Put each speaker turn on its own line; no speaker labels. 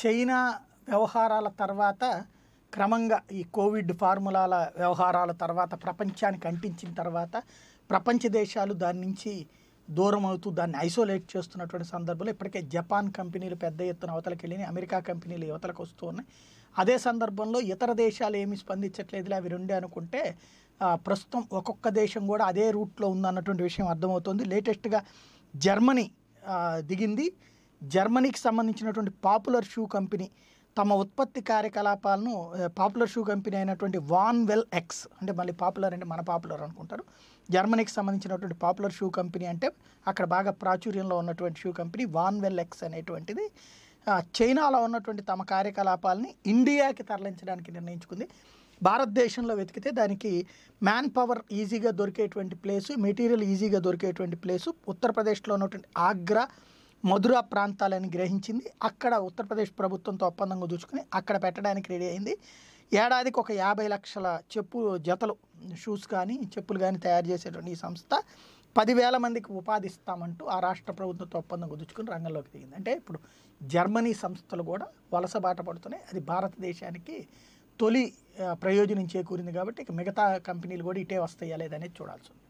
China వ్యవహారాల తర్వాత క్రమంగా ఈ కోవిడ్ ఫార్ములాల వ్యవహారాల తర్వాత ప్రపంచానికి అంటించిన తర్వాత ప్రపంచ దేశాలు దాని నుంచి దూరం అవుతూ దాన్ని ఐసోలేట్ చేస్తున్నటువంటి సందర్భంలో ఇప్పటికే జపాన్ కంపెనీలు పెద్ద ఎత్తున అవతలకి వెళ్ళినాయి అమెరికా కంపెనీలు యువతలకు వస్తూ ఉన్నాయి అదే సందర్భంలో ఇతర దేశాలు ఏమి స్పందించట్లేదులే అవి రెండే అనుకుంటే ప్రస్తుతం ఒక్కొక్క దేశం కూడా అదే రూట్లో ఉందన్నటువంటి విషయం అర్థమవుతుంది లేటెస్ట్గా జర్మనీ దిగింది జర్మనీకి సంబంధించినటువంటి పాపులర్ షూ కంపెనీ తమ ఉత్పత్తి కార్యకలాపాలను పాపులర్ షూ కంపెనీ అయినటువంటి వాన్ వెల్ ఎక్స్ అంటే మళ్ళీ పాపులర్ అంటే మన పాపులర్ అనుకుంటారు జర్మనీకి సంబంధించినటువంటి పాపులర్ షూ కంపెనీ అంటే అక్కడ బాగా ప్రాచుర్యంలో ఉన్నటువంటి shoe company Vanwelx అనేటువంటిది చైనాలో ఉన్నటువంటి తమ కార్యకలాపాలని ఇండియాకి తరలించడానికి నిర్ణయించుకుంది భారతదేశంలో వెతికితే దానికి మ్యాన్ పవర్ ఈజీగా దొరికేటువంటి ప్లేసు మెటీరియల్ ఈజీగా దొరికేటువంటి ప్లేసు ఉత్తరప్రదేశ్లో ఉన్నటువంటి ఆగ్రా మధుర ప్రాంతాలని గ్రహించింది అక్కడ ఉత్తరప్రదేశ్ ప్రభుత్వంతో ఒప్పందం కుదుర్చుకుని అక్కడ పెట్టడానికి రెడీ అయింది ఏడాదికి ఒక యాభై లక్షల చెప్పు జతలు షూస్ కానీ చెప్పులు కానీ తయారు చేసేటువంటి ఈ సంస్థ పదివేల మందికి ఉపాధి ఇస్తామంటూ ఆ రాష్ట్ర ప్రభుత్వంతో ఒప్పందం కుదుర్చుకుని రంగంలోకి దిగింది అంటే ఇప్పుడు జర్మనీ సంస్థలు కూడా వలస బాట పడుతున్నాయి అది భారతదేశానికి తొలి ప్రయోజనం చేకూరింది కాబట్టి ఇక మిగతా కంపెనీలు కూడా ఇటే వస్తాయా లేదనేది చూడాల్సి ఉంది